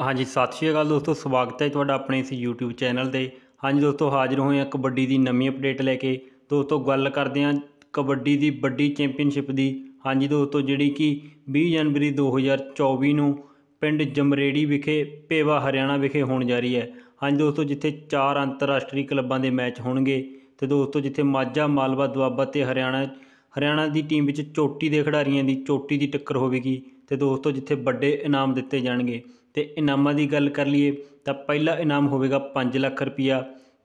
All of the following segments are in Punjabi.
ਹਾਂਜੀ ਸਤਿ ਸ਼੍ਰੀ ਅਕਾਲ ਦੋਸਤੋ ਸਵਾਗਤ ਹੈ ਤੁਹਾਡਾ ਆਪਣੇ ਇਸ YouTube ਚੈਨਲ ਤੇ ਹਾਂਜੀ ਦੋਸਤੋ ਹਾਜ਼ਰ ਹੋਏ ਹਾਂ ਕਬੱਡੀ ਦੀ ਨਵੀਂ ਅਪਡੇਟ ਲੈ ਕੇ ਦੋਸਤੋ ਗੱਲ ਕਰਦੇ ਹਾਂ ਕਬੱਡੀ ਦੀ ਵੱਡੀ ਚੈਂਪੀਅਨਸ਼ਿਪ ਦੀ ਹਾਂਜੀ ਦੋਸਤੋ ਜਿਹੜੀ ਕਿ 20 ਜਨਵਰੀ 2024 ਨੂੰ ਪਿੰਡ ਜਮਰੇੜੀ ਵਿਖੇ ਪੇਵਾ ਹਰਿਆਣਾ ਵਿਖੇ ਹੋਣ ਜਾ ਰਹੀ ਹੈ ਹਾਂਜੀ ਦੋਸਤੋ ਜਿੱਥੇ ਚਾਰ ਅੰਤਰਰਾਸ਼ਟਰੀ ਕਲੱਬਾਂ ਦੇ ਮੈਚ ਹੋਣਗੇ ਤੇ ਦੋਸਤੋ ਜਿੱਥੇ ਮਾਝਾ ਮਾਲਵਾ ਦੁਆਬਾ ਤੇ ਹਰਿਆਣਾ ਹਰਿਆਣਾ ਦੀ ਟੀਮ ਵਿੱਚ ਚੋਟੀ ਦੇ ਖਿਡਾਰੀਆਂ ਦੀ ਚੋਟੀ ਦੀ ਟੱਕਰ ਹੋਵੇਗੀ ਤੇ ਦੋਸਤੋ ਜਿੱਥੇ ਵੱਡੇ ਇਨਾਮ ਦਿੱਤੇ ਜਾਣਗੇ ਤੇ ਇਨਾਮਾਂ ਦੀ ਗੱਲ ਕਰ ਲਈਏ ਤਾਂ ਪਹਿਲਾ ਇਨਾਮ ਹੋਵੇਗਾ 5 ਲੱਖ ਰੁਪਿਆ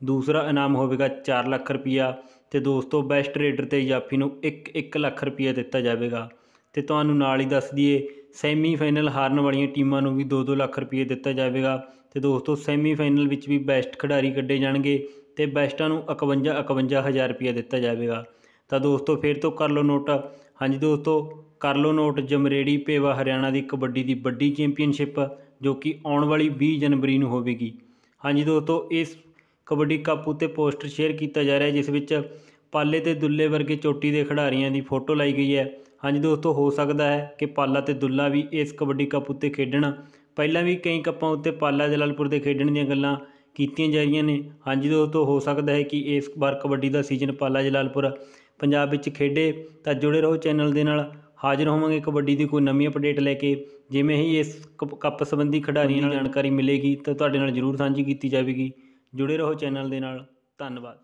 ਦੂਸਰਾ ਇਨਾਮ ਹੋਵੇਗਾ 4 ਲੱਖ ਰੁਪਿਆ ਤੇ ਦੋਸਤੋ ਬੈਸਟ ਰੇਡਰ ਤੇ ਜਾਫੀ ਨੂੰ 1-1 ਲੱਖ ਰੁਪਿਆ ਦਿੱਤਾ ਜਾਵੇਗਾ ਤੇ ਤੁਹਾਨੂੰ ਨਾਲ ਹੀ ਦੱਸ ਦਈਏ ਸੈਮੀਫਾਈਨਲ ਹਾਰਨ ਵਾਲੀਆਂ ਟੀਮਾਂ ਨੂੰ ਵੀ 2-2 ਲੱਖ ਰੁਪਏ ਦਿੱਤਾ ਜਾਵੇਗਾ ਤੇ ਦੋਸਤੋ ਸੈਮੀਫਾਈਨਲ ਵਿੱਚ ਵੀ ਬੈਸਟ ਖਿਡਾਰੀ ਕੱਢੇ ਜਾਣਗੇ ਤੇ ਬੈਸਟਾਂ ਨੂੰ 51 ਹਜ਼ਾਰ ਰੁਪਏ ਦਿੱਤਾ ਜਾਵੇਗਾ ਤਾਂ ਦੋਸਤੋ ਫਿਰ ਤੋਂ ਕਰ ਲਓ ਨੋਟ ਹਾਂਜੀ ਦੋਸਤੋ ਕਰ ਲਓ ਨੋਟ ਜਮਰੇੜੀ ਪੇਵਾ ਹਰਿਆਣਾ ਦੀ ਕਬੱਡੀ ਦੀ ਵੱਡੀ ਚੈਂਪੀਅਨਸ਼ਿਪ ਜੋ ਕਿ ਆਉਣ ਵਾਲੀ 20 ਜਨਵਰੀ ਨੂੰ ਹੋਵੇਗੀ ਹਾਂਜੀ ਦੋਸਤੋ ਇਸ ਕਬੱਡੀ ਕੱਪ ਉੱਤੇ ਪੋਸਟਰ ਸ਼ੇਅਰ ਕੀਤਾ ਜਾ ਰਿਹਾ ਜਿਸ ਵਿੱਚ ਪਾਲੇ ਤੇ ਦੁੱਲੇ ਵਰਗੇ ਚੋਟੀ ਦੇ ਖਿਡਾਰੀਆਂ ਦੀ ਫੋਟੋ ਲਾਈ ਗਈ ਹੈ ਹਾਂਜੀ ਦੋਸਤੋ ਹੋ ਸਕਦਾ ਹੈ ਕਿ ਪਾਲਾ ਤੇ ਦੁੱਲਾ ਵੀ ਇਸ ਕਬੱਡੀ ਕੱਪ ਉੱਤੇ ਖੇਡਣ ਪਹਿਲਾਂ ਵੀ ਕਈ ਕੱਪਾਂ ਉੱਤੇ ਪਾਲਾ ਜਲਾਲਪੁਰ ਦੇ ਖੇਡਣ ਦੀਆਂ ਗੱਲਾਂ ਕੀਤੀਆਂ ਜਾ ਰਹੀਆਂ ਨੇ ਹਾਂਜੀ ਦੋਸਤੋ ਹੋ ਸਕਦਾ ਹੈ ਕਿ ਇਸ ਵਾਰ ਕਬੱਡੀ ਦਾ ਸੀਜ਼ਨ ਪਾਲਾ ਜਲਾਲਪੁਰ ਪੰਜਾਬ ਵਿੱਚ ਖੇਡੇ ਤਾਂ ਜੁੜੇ ਰਹੋ ਚੈਨਲ ਦੇ ਨਾਲ ਹਾਜ਼ਰ ਹੋਵਾਂਗੇ ਕਬੱਡੀ ਦੀ ਕੋਈ ਨਵੀਂ ਅਪਡੇਟ ਲੈ ਕੇ ਜਿਵੇਂ ਹੀ ਇਸ ਕੱਪ ਸੰਬੰਧੀ ਖਿਡਾਰੀਆਂ ਦੀ ਜਾਣਕਾਰੀ ਮਿਲੇਗੀ ਤਾਂ ਤੁਹਾਡੇ ਨਾਲ ਜ਼ਰੂਰ ਸਾਂਝੀ ਕੀਤੀ ਜਾਵੇਗੀ ਜੁੜੇ ਰਹੋ ਚੈਨਲ ਦੇ ਨਾਲ ਧੰਨਵਾਦ